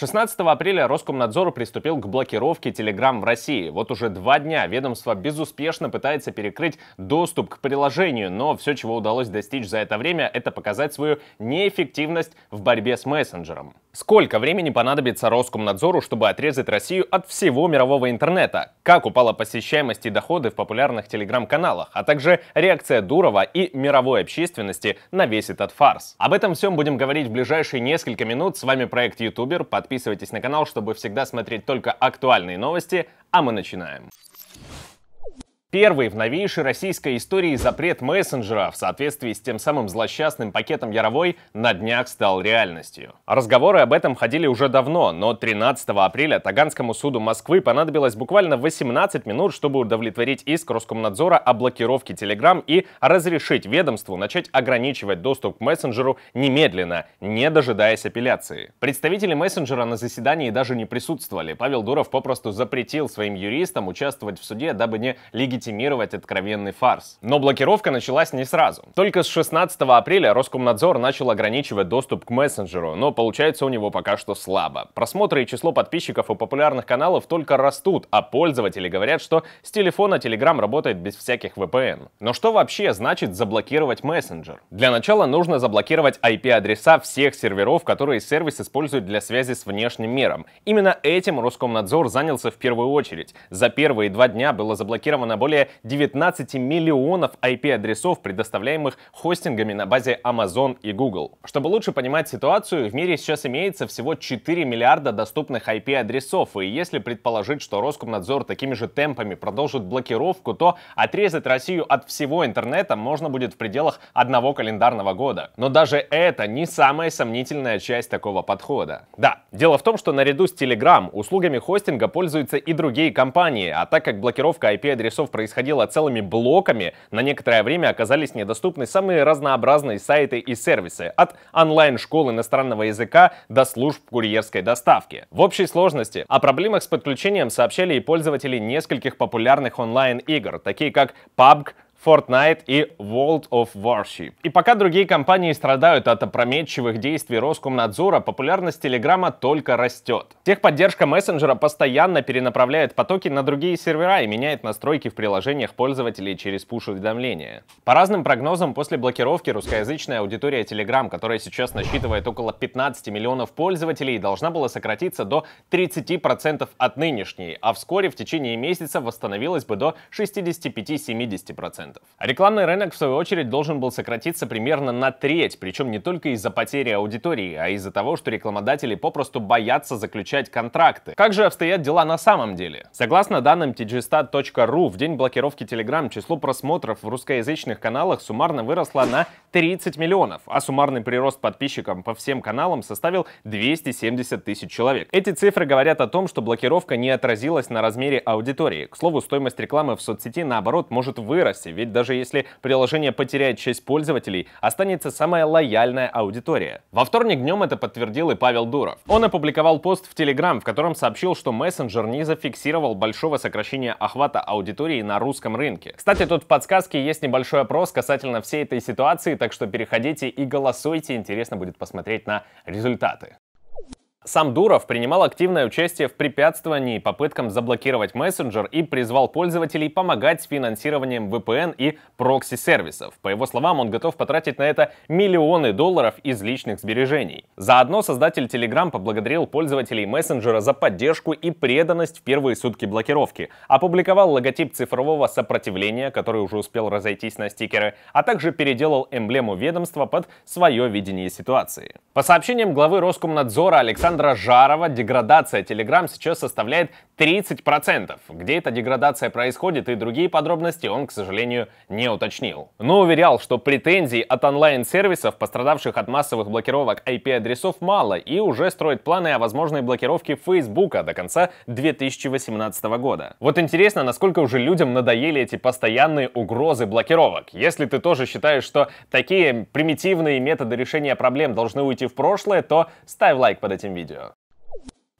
16 апреля Роскомнадзор приступил к блокировке Telegram в России. Вот уже два дня ведомство безуспешно пытается перекрыть доступ к приложению, но все, чего удалось достичь за это время, это показать свою неэффективность в борьбе с мессенджером. Сколько времени понадобится Роскомнадзору, чтобы отрезать Россию от всего мирового интернета? Как упала посещаемость и доходы в популярных телеграм-каналах? А также реакция Дурова и мировой общественности на весь этот фарс? Об этом всем будем говорить в ближайшие несколько минут. С вами проект Ютубер. Подписывайтесь на канал, чтобы всегда смотреть только актуальные новости. А мы начинаем. Первый в новейшей российской истории запрет мессенджера в соответствии с тем самым злосчастным пакетом Яровой на днях стал реальностью. Разговоры об этом ходили уже давно, но 13 апреля Таганскому суду Москвы понадобилось буквально 18 минут, чтобы удовлетворить иск Роскомнадзора о блокировке Telegram и разрешить ведомству начать ограничивать доступ к мессенджеру немедленно, не дожидаясь апелляции. Представители мессенджера на заседании даже не присутствовали. Павел Дуров попросту запретил своим юристам участвовать в суде, дабы не легитимировать легитимировать откровенный фарс. Но блокировка началась не сразу. Только с 16 апреля Роскомнадзор начал ограничивать доступ к мессенджеру, но получается у него пока что слабо. Просмотры и число подписчиков у популярных каналов только растут, а пользователи говорят, что с телефона Telegram работает без всяких VPN. Но что вообще значит заблокировать мессенджер? Для начала нужно заблокировать IP-адреса всех серверов, которые сервис использует для связи с внешним миром. Именно этим Роскомнадзор занялся в первую очередь. За первые два дня было заблокировано более более 19 миллионов IP-адресов, предоставляемых хостингами на базе Amazon и Google. Чтобы лучше понимать ситуацию, в мире сейчас имеется всего 4 миллиарда доступных IP-адресов, и если предположить, что Роскомнадзор такими же темпами продолжит блокировку, то отрезать Россию от всего интернета можно будет в пределах одного календарного года. Но даже это не самая сомнительная часть такого подхода. Да, дело в том, что наряду с Telegram услугами хостинга пользуются и другие компании, а так как блокировка IP-адресов происходило целыми блоками, на некоторое время оказались недоступны самые разнообразные сайты и сервисы, от онлайн-школ иностранного языка до служб курьерской доставки. В общей сложности о проблемах с подключением сообщали и пользователи нескольких популярных онлайн-игр, такие как PUBG, Fortnite и World of Warship. И пока другие компании страдают от опрометчивых действий Роскомнадзора, популярность Телеграма только растет. Техподдержка мессенджера постоянно перенаправляет потоки на другие сервера и меняет настройки в приложениях пользователей через пуш-уведомления. По разным прогнозам, после блокировки русскоязычная аудитория Telegram, которая сейчас насчитывает около 15 миллионов пользователей, должна была сократиться до 30% от нынешней, а вскоре в течение месяца восстановилась бы до 65-70%. А рекламный рынок, в свою очередь, должен был сократиться примерно на треть, причем не только из-за потери аудитории, а из-за того, что рекламодатели попросту боятся заключать контракты. Как же обстоят дела на самом деле? Согласно данным tgstat.ru, в день блокировки Telegram число просмотров в русскоязычных каналах суммарно выросло на 30 миллионов, а суммарный прирост подписчикам по всем каналам составил 270 тысяч человек. Эти цифры говорят о том, что блокировка не отразилась на размере аудитории. К слову, стоимость рекламы в соцсети, наоборот, может вырасти, ведь даже если приложение потеряет часть пользователей, останется самая лояльная аудитория. Во вторник днем это подтвердил и Павел Дуров. Он опубликовал пост в Telegram, в котором сообщил, что мессенджер не зафиксировал большого сокращения охвата аудитории на русском рынке. Кстати, тут в подсказке есть небольшой опрос касательно всей этой ситуации, так что переходите и голосуйте, интересно будет посмотреть на результаты. Сам Дуров принимал активное участие в препятствовании попыткам заблокировать мессенджер и призвал пользователей помогать с финансированием VPN и прокси-сервисов. По его словам, он готов потратить на это миллионы долларов из личных сбережений. Заодно создатель Telegram поблагодарил пользователей мессенджера за поддержку и преданность в первые сутки блокировки, опубликовал логотип цифрового сопротивления, который уже успел разойтись на стикеры, а также переделал эмблему ведомства под свое видение ситуации. По сообщениям главы Роскомнадзора Александра Александра Жарова деградация Telegram сейчас составляет 30%. Где эта деградация происходит и другие подробности он, к сожалению, не уточнил. Но уверял, что претензий от онлайн-сервисов, пострадавших от массовых блокировок IP-адресов, мало и уже строит планы о возможной блокировке Facebook до конца 2018 года. Вот интересно, насколько уже людям надоели эти постоянные угрозы блокировок. Если ты тоже считаешь, что такие примитивные методы решения проблем должны уйти в прошлое, то ставь лайк под этим видео media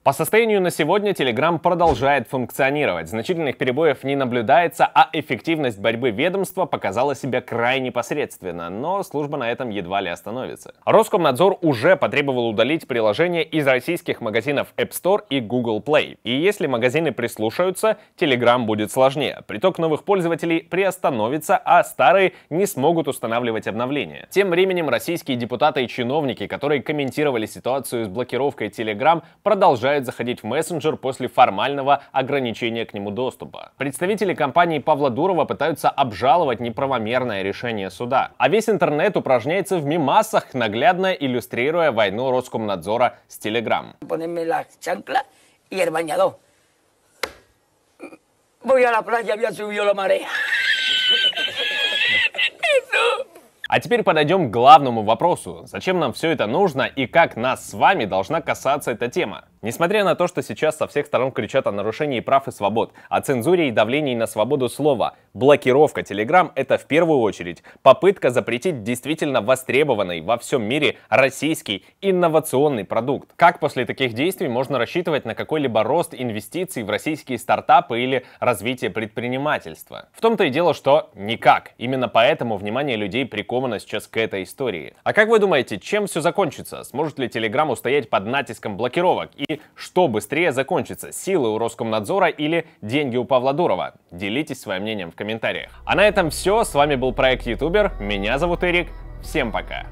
По состоянию на сегодня Telegram продолжает функционировать, значительных перебоев не наблюдается, а эффективность борьбы ведомства показала себя крайне посредственно, но служба на этом едва ли остановится. Роскомнадзор уже потребовал удалить приложение из российских магазинов App Store и Google Play. И если магазины прислушаются, Telegram будет сложнее. Приток новых пользователей приостановится, а старые не смогут устанавливать обновления. Тем временем российские депутаты и чиновники, которые комментировали ситуацию с блокировкой Telegram, продолжают продолжает заходить в мессенджер после формального ограничения к нему доступа. Представители компании Павла Дурова пытаются обжаловать неправомерное решение суда. А весь интернет упражняется в мимасах, наглядно иллюстрируя войну Роскомнадзора с Телеграм. А теперь подойдем к главному вопросу. Зачем нам все это нужно и как нас с вами должна касаться эта тема? Несмотря на то, что сейчас со всех сторон кричат о нарушении прав и свобод, о цензуре и давлении на свободу слова, Блокировка Telegram — это в первую очередь попытка запретить действительно востребованный во всем мире российский инновационный продукт. Как после таких действий можно рассчитывать на какой-либо рост инвестиций в российские стартапы или развитие предпринимательства? В том-то и дело, что никак. Именно поэтому внимание людей приковано сейчас к этой истории. А как вы думаете, чем все закончится? Сможет ли Telegram устоять под натиском блокировок? И что быстрее закончится? Силы у Роскомнадзора или деньги у Павла Дурова? Делитесь своим мнением в комментариях. А на этом все. С вами был проект Ютубер. Меня зовут Эрик. Всем пока.